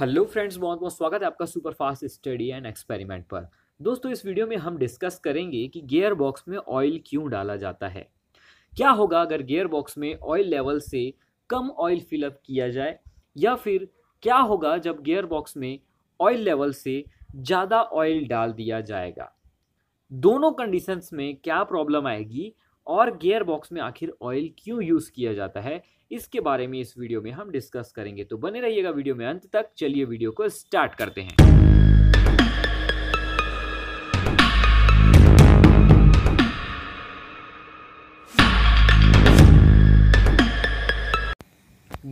hello friends बहुत बहुत स्वागत है आपका super fast study and experiment पर दोस्तों इस वीडियो में हम डिस्कस करेंगे कि गियर बॉक्स में ऑयल क्यों डाला जाता है क्या होगा अगर गियर बॉक्स में ऑयल लेवल से कम ऑयल फिलअप किया जाए या फिर क्या होगा जब गियर बॉक्स में ऑयल लेवल से ज़्यादा ऑयल डाल दिया जाएगा दोनों कंडीशंस में क्या प्रॉब्लम आएगी और गियर बॉक्स में आखिर ऑयल क्यों यूज़ किया जाता है इसके बारे में इस वीडियो में हम डिस्कस करेंगे तो बने रहिएगा वीडियो में अंत तक चलिए वीडियो को स्टार्ट करते हैं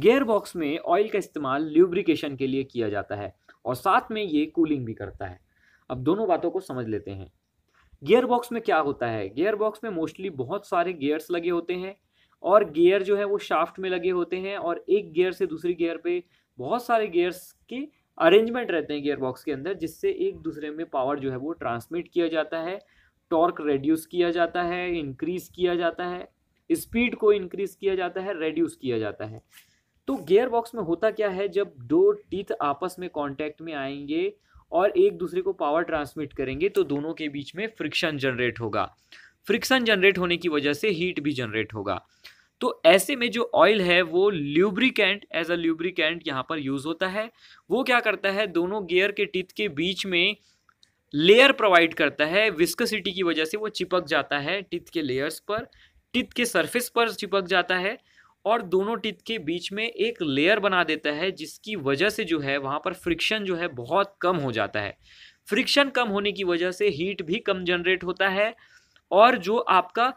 गेयर बॉक्स में ऑयल का इस्तेमाल ल्यूब्रिकेशन के लिए किया जाता है और साथ में ये कूलिंग भी करता है अब दोनों बातों को समझ लेते हैं गियर बॉक्स में क्या होता है गियर बॉक्स में मोस्टली बहुत सारे गियर्स लगे होते हैं और गियर जो है वो शाफ्ट में लगे होते हैं और एक गियर से दूसरी गियर पे बहुत सारे गियर्स के अरेंजमेंट रहते हैं गियर बॉक्स के अंदर जिससे एक दूसरे में पावर जो है वो ट्रांसमिट किया जाता है टॉर्क रेड्यूस किया जाता है इंक्रीज किया जाता है स्पीड को इंक्रीज किया जाता है रेड्यूस किया जाता है तो गियर बॉक्स में होता क्या है जब दो टीथ आपस में कॉन्टैक्ट में आएंगे और एक दूसरे को पावर ट्रांसमिट करेंगे तो दोनों के बीच में फ्रिक्शन जनरेट होगा फ्रिक्शन जनरेट होने की वजह से हीट भी जनरेट होगा तो ऐसे में जो ऑयल है वो ल्यूब्रिकेंट एज अ ल्यूब्रिकेंट यहाँ पर यूज़ होता है वो क्या करता है दोनों गियर के टिथ के बीच में लेयर प्रोवाइड करता है विस्कसिटी की वजह से वो चिपक जाता है टिथ के लेयर्स पर टिथ के सरफेस पर चिपक जाता है और दोनों टिथ के बीच में एक लेयर बना देता है जिसकी वजह से जो है वहाँ पर फ्रिक्शन जो है बहुत कम हो जाता है फ्रिक्शन कम होने की वजह से हीट भी कम जनरेट होता है और जो आपका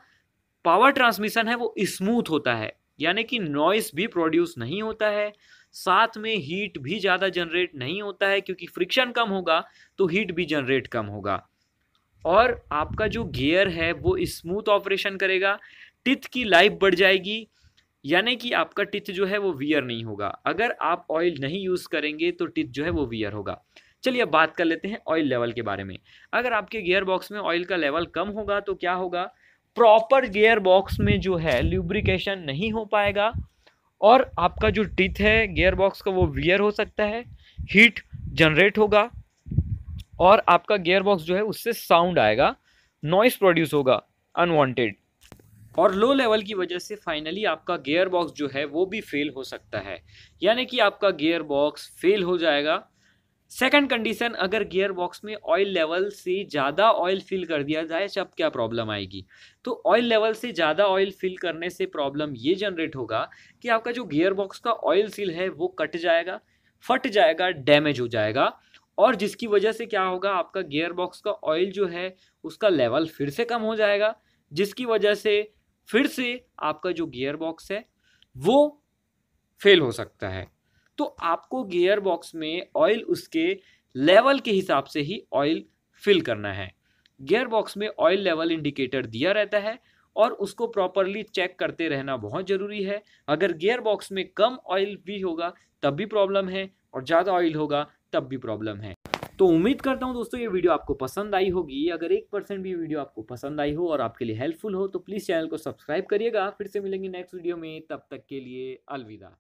पावर ट्रांसमिशन है वो स्मूथ होता है यानी कि नॉइस भी प्रोड्यूस नहीं होता है साथ में हीट भी ज़्यादा जनरेट नहीं होता है क्योंकि फ्रिक्शन कम होगा तो हीट भी जनरेट कम होगा और आपका जो गियर है वो स्मूथ ऑपरेशन करेगा टिथ की लाइफ बढ़ जाएगी यानी कि आपका टिथ जो है वो वियर नहीं होगा अगर आप ऑयल नहीं यूज़ करेंगे तो टिथ जो है वो वियर होगा चलिए अब बात कर लेते हैं ऑयल लेवल के बारे में अगर आपके गियर बॉक्स में ऑयल का लेवल कम होगा तो क्या होगा प्रॉपर गियर बॉक्स में जो है ल्यूब्रिकेशन नहीं हो पाएगा और आपका जो टिथ है गियर बॉक्स का वो वियर हो सकता है हीट जनरेट होगा और आपका गियर बॉक्स जो है उससे साउंड आएगा नॉइस प्रोड्यूस होगा अनवांटेड और लो लेवल की वजह से फाइनली आपका गेयर बॉक्स जो है वो भी फेल हो सकता है यानी कि आपका गेयर बॉक्स फेल हो जाएगा सेकंड कंडीशन अगर गियर बॉक्स में ऑयल लेवल से ज़्यादा ऑयल फिल कर दिया जाए तब क्या प्रॉब्लम आएगी तो ऑयल लेवल से ज़्यादा ऑयल फिल करने से प्रॉब्लम ये जनरेट होगा कि आपका जो गियर बॉक्स का ऑयल सील है वो कट जाएगा फट जाएगा डैमेज हो जाएगा और जिसकी वजह से क्या होगा आपका गियर बॉक्स का ऑयल जो है उसका लेवल फिर से कम हो जाएगा जिसकी वजह से फिर से आपका जो गियर बॉक्स है वो फेल हो सकता है तो आपको गियर बॉक्स में ऑयल उसके लेवल के हिसाब से ही ऑयल फिल करना है गियर बॉक्स में ऑयल लेवल इंडिकेटर दिया रहता है और उसको प्रॉपरली चेक करते रहना बहुत ज़रूरी है अगर गियर बॉक्स में कम ऑयल भी होगा तब भी प्रॉब्लम है और ज़्यादा ऑयल होगा तब भी प्रॉब्लम है तो उम्मीद करता हूँ दोस्तों ये वीडियो आपको पसंद आई होगी अगर एक परसेंट भी वीडियो आपको पसंद आई हो और आपके लिए हेल्पफुल हो तो प्लीज़ चैनल को सब्सक्राइब करिएगा फिर से मिलेंगे नेक्स्ट वीडियो में तब तक के लिए अलविदा